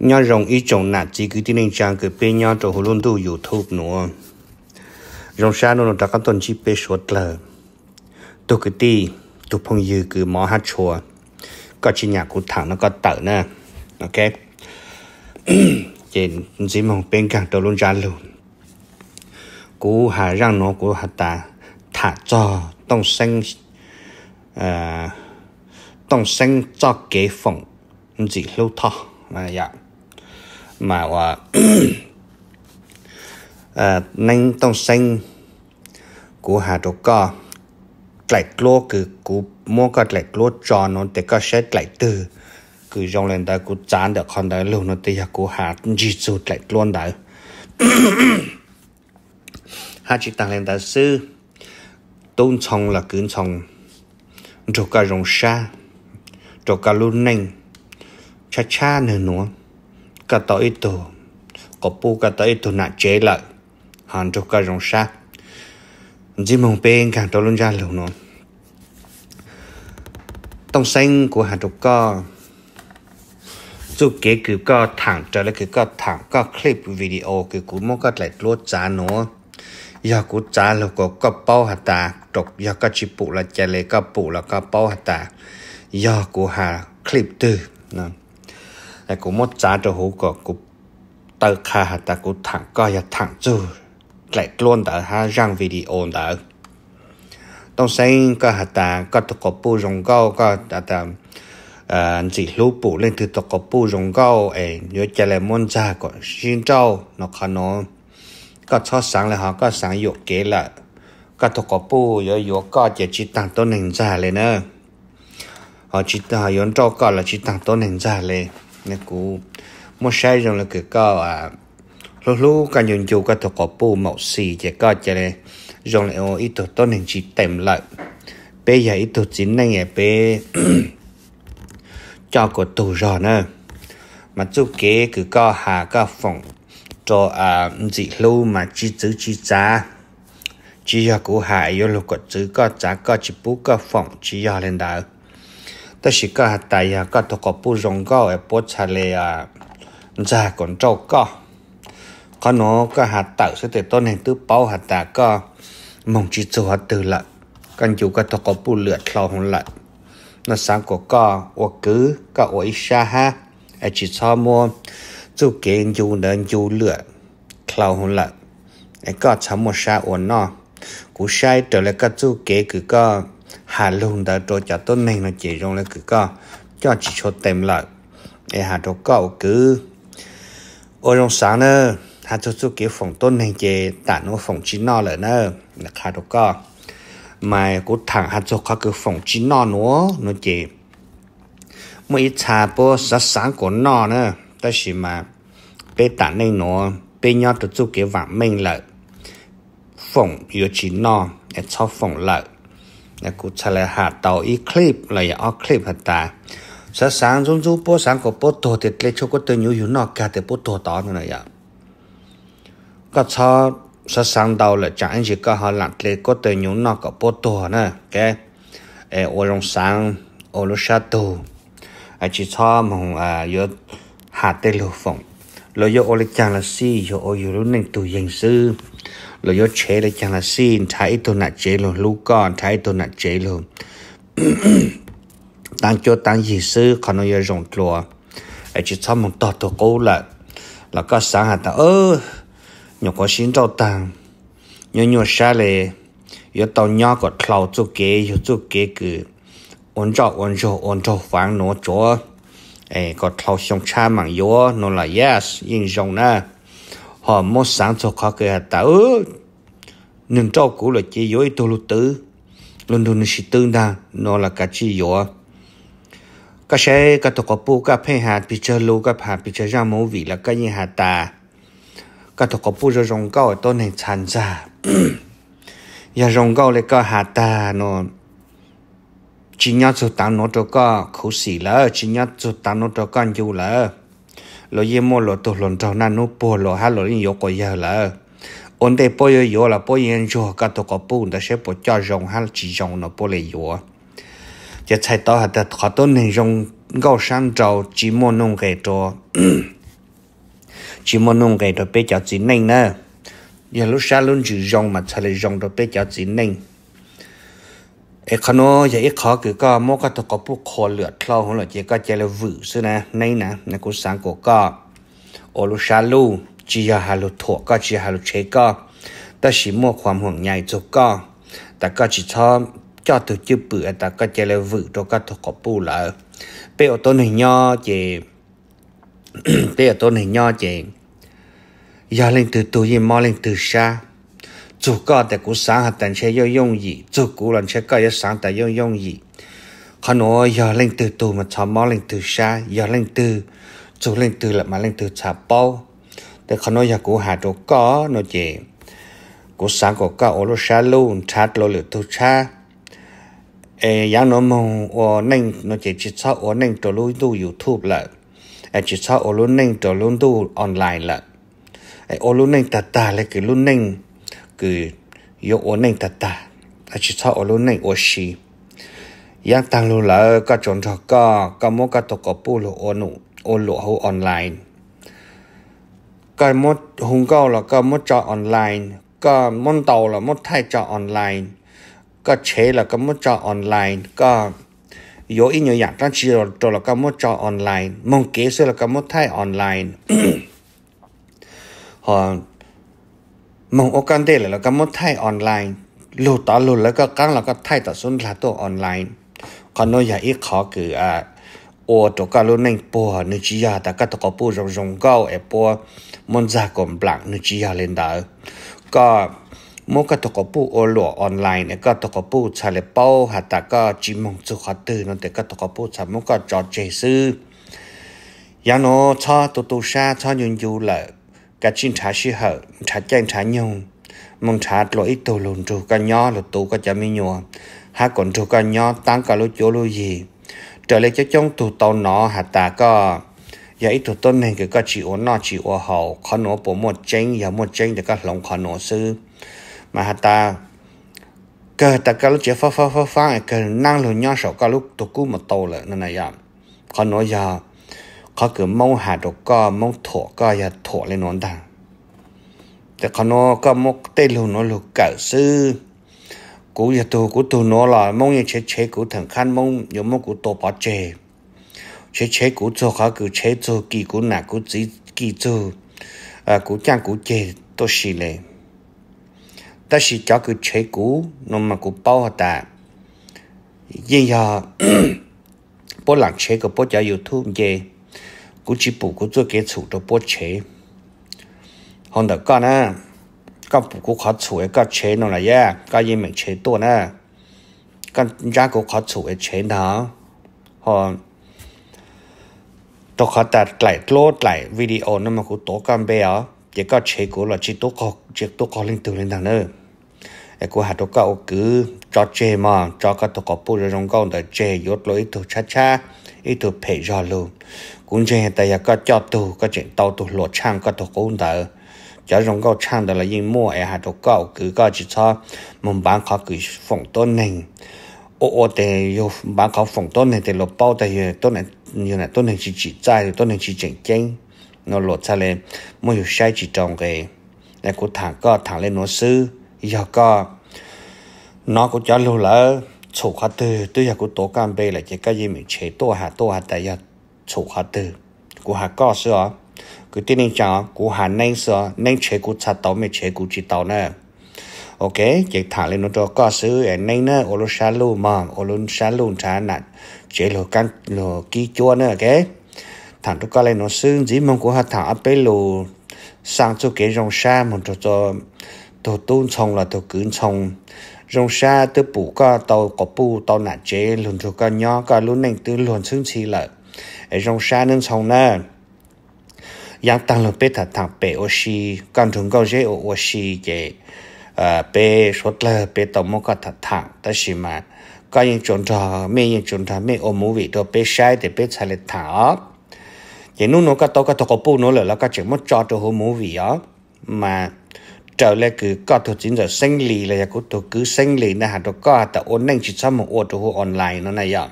nhớ rồng ý trồng nạt chỉ cứ tin anh chàng cứ pe nhớ trồng hồ luôn tu youtube nữa rồng sa nó đã có tuần chỉ pe suốt lờ tu cứ ti tu phong dư cứ mò hát chùa có chỉ nhà của thằng nó có tờ nè ok trên chỉ mong bên cạnh đầu luôn ra luôn cú hà răng nó cú hà ta thả cho tông xanh à tông xanh cho kế phòng dị lâu thọ mà dạ mà à, tông sinh của hà trục co lại lô cứ mua cái lại lô cho nó để sẽ lại từ cứ trong lên đó cú chán được con đó luôn nó thì cú hà chỉ số lại luôn đó hà chỉ tăng lên đó sư tôn trọng là cứ trọng rồi cả rồng sa rồi cả luôn nành cha cha nữa nữa cả tội tù có pu cả tội tù nạ chế lại hàn cho cả rong sát chỉ mong bên càng tôi luôn ra lầu nó tông xanh của hàn trục co dù kế cứ có thẳng trở lại cứ có thẳng có clip video cứ cũng muốn có lại lúa giá nó giờ cũng giá là có có bao hạt ta trục giờ có chỉ phụ là chạy lấy có phụ có bao hạt ta giờ của hà clip từ nè là cũng mất giá cho hữu của cụ tờ khá hạt ta cũng thẳng coi là thẳng chứ lại luôn đã ha răng video đã tông sen có hạt ta có tụ có bu rồng cao có hạt ta chị lũ bu lên từ tụ có bu rồng cao ấy nhớ chả lại muốn giá có xin châu, nó khả nó có cho sáng là họ có sáng dục kế là có tụ có bu nhớ dục có chỉ chỉ tăng tôn hình ra lên nữa họ chỉ họ yến trâu có là chỉ tăng tôn nền ra lên nè cú một sai rồi là cứ có à lúc lúc cả nhung chú cái thuộc có bù mẫu xì chỉ có chỉ này rồi lại ô ít thuộc tốt nên chỉ tìm lại bây giờ ít thuộc chính này nghe bé cho của tù rồi nữa mà chú kế cứ có hạ có phòng cho à dị lưu mà chi chữ chi giá chỉ do cũ hạ vô lục có chữ có giá có chỉ bút có phòng chỉ do lên đó ta chỉ có hạt tài à có thuộc có bu rong gạo ở bố cha lê à già còn trâu có có nó có hạt tạo sẽ để tôn hành tứ bao hạt tạ có mong chỉ cho hạt từ lại cần chủ có thuộc có bu lượt lâu hồng lại nó sáng của có ô cứ có ô ít xa ha ở chỉ cho mua chú kiến chú nên chú lượt lâu hồng lại ở có chấm một xa ổn nó cú sai trở lại các chú kế cứ có hà luôn đã cho cho tốt nên nó chỉ trong là cứ có cho chỉ cho tem lại để hà trôi cậu cứ ôi trong sáng nữa hà trôi chú kiểu phòng tốt nên chỉ tả nó phòng chín no lại nữa là hà trôi có mà cố thẳng hà trôi có cứ phòng chín no nữa nó chỉ mỗi cha bố sáng sáng của nó nữa đó chỉ mà bé tả nên nó bé nhau trôi chú kiểu vàng mình lại phòng yếu chín no để cho phòng lại nè cụ chả lại hạ tàu y clip là ya ở clip hả ta sáng sáng rung rung bố sáng của bố tổ thì lấy cho có tôi nhớ hiểu nó cả thì bố tổ đó nữa ạ có cho sáng sáng đầu là chẳng chỉ có họ lặn lấy có tôi nhớ nó có bố tổ nè cái ê ô long sáng ô lô Xa tu à chỉ cho mà à yo hạ tê lô phồng lo yo ô lê chàng là si yo ô yo lúc nên tu yên sư lo yo che le chan la sin thai to na che lo lu con thai to na che lo tăng cho tăng gì sư còn nó yo rong tua ai chỉ cho một tọt tọt cố là là có sáng hạt ta ơ nhọ có xin trâu tăng nhọ nhọ xa le, yo tàu nhỏ có thlau chú kế yo chú kế cứ ôn trâu ôn trâu ôn trâu phán nó chỗ ai có thlau xong cha mạng yo nó là yes yên rong na họ ờ, mua sáng cho khó kìa à. ta ớ nên trâu cũ là chỉ dối tôi lụt tử luôn luôn chỉ tương đa nó là cả chỉ dối cả xe cả tổ cọp bu cả phe hạt bị chơi lú cả hạt bị chơi ra mẫu vị là cái như hạt ta cả tổ cọp bu rồi rong cao ở tôn này tràn ra giờ rong cao lại cả hạt ta nó chỉ nhớ cho ta nó cho cả khẩu xì lỡ chỉ nhớ cho ta nó cho cả nhiều lỡ lo ye mo lo to lon tau na nu po lo ha lo yo ko ya la onde po yo yo la po yen jo ka to ko pu da she po cha jong ha chi jong no po le yo ya chai to ha ta kha to ne jong gao sang zao chi mo nong ge to chi mo nong ge to pe cha chi nei na ya lu sha lun ji jong ma cha le jong to pe cha chi nei เอกโนอย่าเอกขอคือก็มก็ตะกบผู้คนเหลือคลอของเราเจก็เจเลวือซึนะในนะในกุสังกก็โอลุชาลูจียาฮาลุโถก็จียาฮาลุเชก็แต่ชิมัวความห่วงใยจุกก็แต่ก็จิชอบจอดถือจื้อปือแต่ก็เจเลวือตัวก็ตะกบผู้ละเปียวต้นหินยอเจเปียวต้นหินยอเจยาเล่นตือตัวยิ่มอเล่นตือชา做高的股上下等车要容易，做股人车高要上等要容易。họ nói giờ lên từ tù mà chả máu lên từ xa giờ lên từ chú lên từ là mà lên từ chả bao để họ nói giờ cụ hà chỗ có nó chỉ cụ sáng của có ô luôn chát lô lửa tu cha ê giáo nó mong ô nên nó chỉ chỉ cho ô nên chỗ luôn tu youtube là ê chỉ cho ô luôn nên chỗ luôn online là ê ô luôn nên tạt tạt cái luôn nên cứ yo ổn nành ta, tạt ta chỉ sao ở luôn này ở xì yang tăng luôn là các chọn cho cả cả mỗi các tổ có bù lộ ổn ổn lộ hậu online cái mỗi hùng cao là cái mỗi cho online cái món tàu là mỗi thay cho online cái chế là cái mỗi cho online cái yo ít nhiều dạng trang trí rồi rồi là cái mỗi cho online mong kế sẽ là cái mỗi thay online họ mong ô can tê là cái mốt online lô tỏ lô là cái căng là cái thay tỏ xuống là online còn nó giờ ít khó à, tổ cá lô nên bò nữ chỉ ya ta cái tổ cá bù rong ép bò món giá còn bạc nữ chỉ lên đó có mỗi cái tổ cá bù ô online này tổ cá bù bao hạt ta cái chỉ mong chụp hạt từ nó để cái tổ cá bù xài mỗi cái trò chơi sư ยังโนชอตุตุชาชอยุนยูเลย cả chín thả sĩ hở thả chanh thả nhung mong thả lỗi tù lùn trù cả nhỏ lột tù cả chả mi nhùa há còn trù cả nhỏ tăng cả lối chỗ lối gì trở lại cho trong tù tàu nó hạt ta có giờ ít tù tôn này cái có chỉ uống nó chỉ uống hậu khó nó bổ một chanh giờ một chanh để các lòng khó nó sư mà hạt ta cơ ta cái lúc chế phá phá phá phá cái năng lượng nhỏ sầu cái lúc tụ cú một tàu lợn này này giờ khó nó giờ เขาเกิดมองหาดก็มองโถก็อย่าโถเลยนอนดังแต่เขาโนก็มกเตลูนลูกเกิดซื้อกูอย่าตัวกูตัวโนหล่อมองยังเฉยเฉยกูถึงขั้นมองยังมองกูโตปอเจเฉยเฉยกูโจเขากูเฉยโจกี่กูหนักกูจีกี่โจอ่ากูจ้างกูเจตัวสิเลยแต่สิจ้ากูเฉยกูนมากูเป้าตายิ่งยา bố lặng chế của bố giáo YouTube về cú chỉ bù cú cho cái chủ đó bố chế hôm đó con á con bù cú khó chủ ấy con chế nó là ya con yên mình chế tuần á con ra cú khó chủ ấy chế nó họ tôi khó đặt lại lốt lại video nó mà cú tổ con bé á chỉ có chế cú là chỉ tổ khó chỉ tổ khó linh từ linh thằng nữa ai cú hạt tổ cậu cứ cho chế mà cho các tổ cậu bù rồi trong con để chế yốt lối tổ cha cha ít tổ phải rồi luôn cũng chơi tại giờ có cho tù có chuyện tàu tù lột trang có tù cũng đỡ cho rong có trang đó là yên mua ai hạt đồ cậu cứ có chỉ cho mình bán khó cứ phòng tôn nền ô ô tề yo bán khó phòng tôn nền thì lột bao tề yo tôn nền như này tôn nền chỉ chỉ trai tôn nền chỉ chỉnh chỉnh nó lột ra lên mua yo sai chỉ trồng cái này cũng thẳng có thẳng lên nó sư giờ có nó cũng cho lâu lỡ chủ khóa từ từ giờ cũng tố cam bê là chỉ cái gì mình chế tổ hạ tổ hạ tại giờ chủ hạ từ của hạ có sữa cứ tin nên chẳng của hạ nên sữa nên chế của cha tàu mới chế của chị tàu nè ok chị thả lên nó cho có sư, em nên nè ô lô sa lô mà ô lô sa lô trả nạt chế lô căn lô kí chua nè ok thằng tôi có lên nó sư, dĩ mong của hạ thả áp bê lô sang cho cái rong sa một cho cho tôi tôn chồng là tôi cứng, chồng rong sa tôi bù có tàu có bù tàu nạt chế luôn cho có nhỏ có luôn nên tôi luôn xương xì lại ở trong xa nên xong nè yang tăng lên bê thả thả ờ, bê ô xì con chúng con dễ ô ô xì chế bê số lơ bê tổng mô có thả thả ta xì mà có những chuẩn trò mê những chuẩn trò mê ô mũ vị đồ bê sai để bê xài lệ thả chế nụ nó có tố có tố có bù nó là có chế mô cho đồ hô mũ vị á mà trở lại cứ có thuộc chính là sinh lý là có thuộc cứ sinh lý này, hạt đồ có hạt ta ổn định chỉ cho một ô đồ online nó này vậy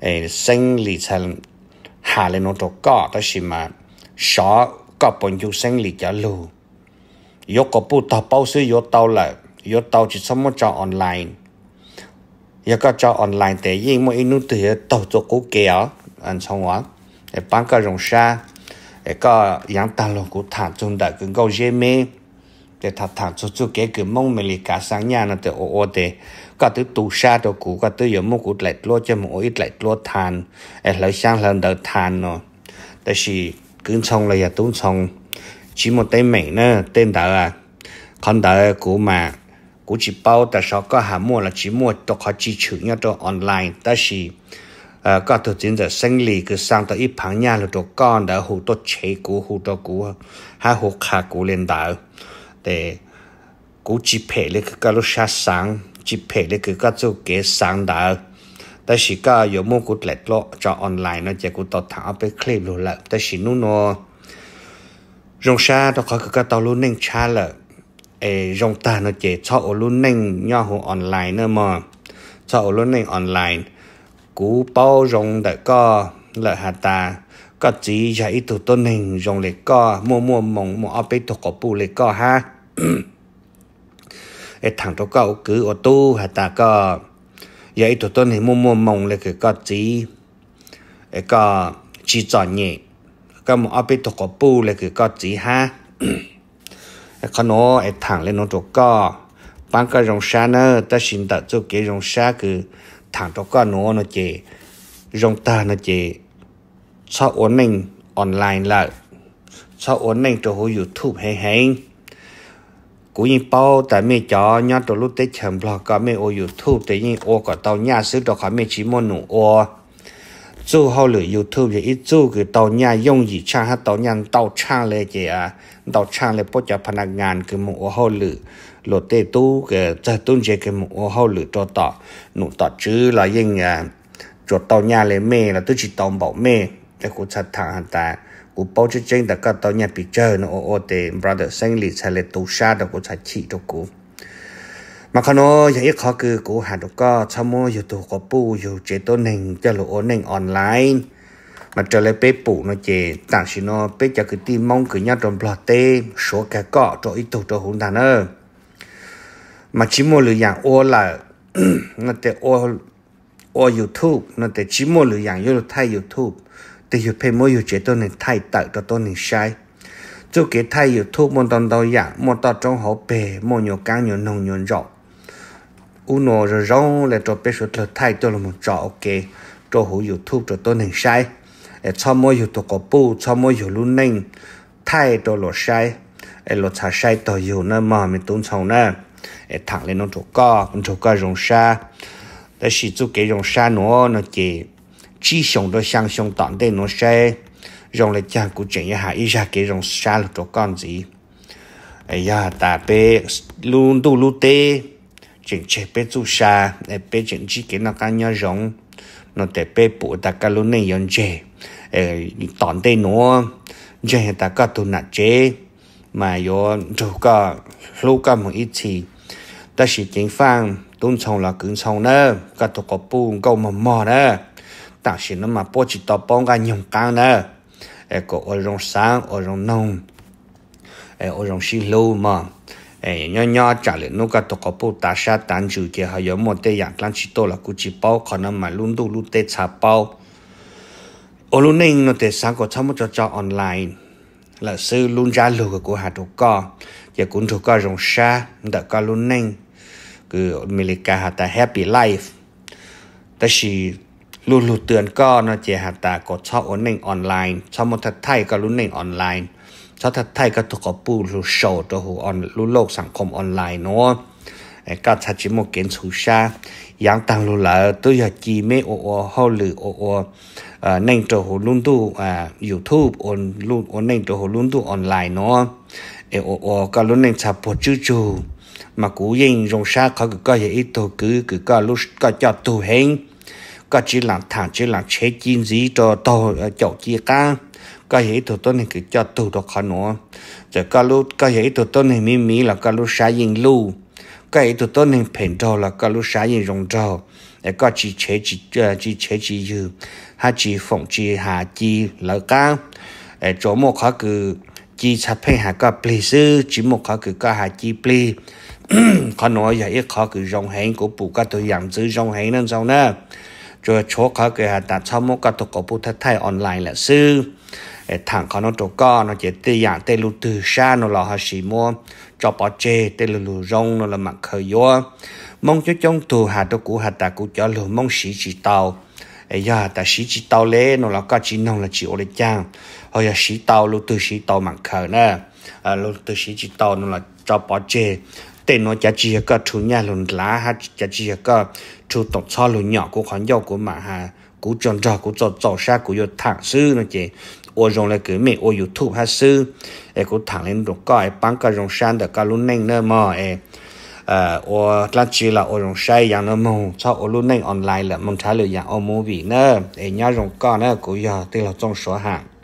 诶生理层下来那种高，但是嘛少高本就生理加路，有个不到报税有到了，有到就什么叫 online，一个叫 online 的，因为印度的到做古桥，嗯，从我诶搬个榕山，诶个养大龙古塔中的跟个热门。để thà thằng chú chú cái cái mông mình lì cả sáng nhà nó để ô ô để có thứ tù sa đồ cũ có thứ yếu mông cũ lại lo cho một ít lại lo than ấy lấy sang lần đầu than nó tại vì cứ xong là giờ tốn xong chỉ một tên mình nữa tên đó à con đó cũ mà cũ chỉ bao tại sao có hà mua là chỉ mua đồ họ chỉ chữ nhau cho online tại vì ờ có thực chính là sinh lý cứ sang tới ít phẳng nhà là đồ con đã hủ đồ chế cũ hủ đồ cũ ha hủ khá cũ lên đó để cú chỉ phải lấy cái cái lúc xa sáng chỉ phải lấy cái cái chỗ kế sáng đó ta chỉ có yếu mô cú lẹt lọ cho online nó chỉ cú tao thả bé clip luôn là ta chỉ nu nó rong xa đó có cái cái tao luôn nên cha là ê e rong ta nó chỉ cho ở luôn nên nhau hồ online nữa mà cho ở luôn nên online cú bao rong đã có lợi hạt ta có chỉ dạy tụ tôn hình rong lệ có mua mua mộng mua ở bên thuộc có bù lệ có ha ai thằng đó cậu cứ ô tô hay ta có vậy tụi tôi thì mua mua mông là cái có gì ai có chỉ cho nhẹ có một ở bên là cái gì ha ai có nó thằng lên nó tụi có bán cái rong sa nữa xin đặt cho cái rong sa thằng đó có nó nó chỉ rong ta nó chỉ sao online lại sao ổn định YouTube hay hay cú yên bao tại mẹ cho nhà đồ lúc tết chèm lo cả mẹ ô youtube tết yên ô cả tàu nhà sửa đồ cả mẹ chỉ môn nụ ô chú hậu lửa youtube thì ít chú cái tàu nhà dùng gì trang hát tàu nhà tàu trang lệ chị à tàu trang lệ bố cho phần ngàn cái mũ hậu lửa lột tê tu cái tê tu chế cái mũ hậu lửa cho tỏ nụ tỏ chứ là yên à chỗ tàu nhà lệ mẹ là tôi chỉ tàu bảo mẹ để cô chặt thằng hẳn ta u bao chi chen da ka tao nya picture no o o te brother sinh li sa le tu xa da ko cha chi to ko mà khi nó dạy khó cứ cố hạ đó có chăm mô dù tù có bù dù chế tố nền cho lộ nền online mà trở lại bế bù nó chế tạm xí nó bế cho cứ tìm mong cứ nhá trong blog tê số cái cọ cho ít tù cho hôn đàn ơ mà chỉ mô lửa dạng ô là nó để ô ô YouTube nó để chỉ mô lửa dạng YouTube thì hiểu phải mỗi hiệp chế tôi nên thay tự cho tôi nên sai chú cái thay yếu thuốc một đòn đầu giả một đòn trong họ bề một nhiều cá nhiều nông nhiều rộng u nô rồi rong là cho bé sụt thay tôi là một trò ok cho hữu yếu thuốc cho tôi nên sai để cho mỗi yếu tôi có bù cho mỗi yếu luôn nên thay tôi là sai để lột xả sai tôi yếu nữa mà mình tôn trọng nữa để thằng lên nó chỗ co con chỗ co rồng sa để chỉ chú kế rồng sa nữa nó chỉ chỉ sống đôi sang sống tận đây nó sẽ rong lại chàng của chuyện hạ ý ra cái rong xa là cho con gì ấy ya ta bé luôn đủ lu tê chuyện chế bé tu xa ấy bé chuyện chỉ cái nó cá nhau rong nó để bé bộ ta cá luôn này yon chế ấy tận đây nó chế ta cá tu nát chế mà yo đâu cả lúc cả một ít thì ta chỉ chính phang tôn trọng là cứng sống nữa các tổ có bùn câu mầm mò nữa sự mà chỉ gà nhung nông, xí 但是呢嘛，不知道帮个用干呢，哎个我用山，我用农，哎我用西路嘛。哎，nhỏ nhỏ trả lời nó cả tộc bộ ta sa tan chữ kia hay giống một tê dạng lan chỉ to là cứ chỉ bao còn nó mà luôn đủ luôn tê xả bao ở luôn nên nó tê sáng có tham cho cho online là sư luôn ra lừa của hạt đồ co giờ cũng thuộc co rồng sa đã co luôn nên cứ mình là cả hạt ta happy life ta chỉ lụt lụt tường co nó chỉ hạt ta có cho online cho một thật thay có lũ định online cho thật thay có thuộc có bù lụt sầu cho hù on lũ lột sản online nó cả cha chỉ một kiến số xa yang tăng lụt là tôi giờ chỉ ô ô hô lử ô ô nên cho hù luôn tu youtube on luôn on nên cho hù luôn online nó ô ô có lũ định sản phẩm chữ mà cú yên rong xa khó cứ có gì ít cứ cứ có lúc có cho tu hình có chỉ làm thả chỉ làm chế chín gì cho to ờ, chỗ chi ca có hệ tụi tôi này cứ cho tụ được khó nữa rồi có lúc có hệ tụi tôi này mi mi là có lúc sai yên lu có hệ tụi tôi này phèn trò là có lúc sai yên rong trò để có chỉ chế chỉ ờ, chỉ chế chỉ dư ha chỉ phỏng chỉ hạ chỉ lỡ ca để chỗ một khó cứ chỉ sắp hay hạ có ple sư chỉ một khó cứ có hạ chỉ ple khó nói vậy khó cứ rong hẹn của bù các tôi giảm giữ rong hẹn nên sao nữa rồi chỗ khó cái hà ta cho mua cái tổ cổ bút thay thay online là sư thằng con nó tổ co nó chỉ tự dạng tê lu từ xa nó là họ chỉ mua cho bỏ chê tê lu lu rong nó là mặt khởi vô mong cho trong tù hà tổ cũ hà ta cũng cho lu mong sĩ chỉ tàu ấy giờ ta sĩ chỉ tàu lé nó là có chỉ nông là chỉ ô lê chang hồi giờ sĩ tàu lu từ sĩ tàu mặt khởi nè lu từ sĩ chỉ tàu nó là cho bỏ chê tên nó chả chỉ có chủ nhà luôn lá ha chả chỉ có chủ tổng cho luôn nhỏ của khoản dầu của mà ha của tròn trò của trò trò xa của yêu thẳng sư nó chị ô dùng là cứ mẹ ô youtube ha sư ai cũng thẳng lên được coi bán cả dòng san được cả luôn nhanh nữa mà ai ờ ô là chỉ là ô dùng sai yang nó mong cho ô luôn nhanh online là mong trả lời yang ô mua vị nữa ai nhá dùng con nữa cũng giờ tên là trong số hàng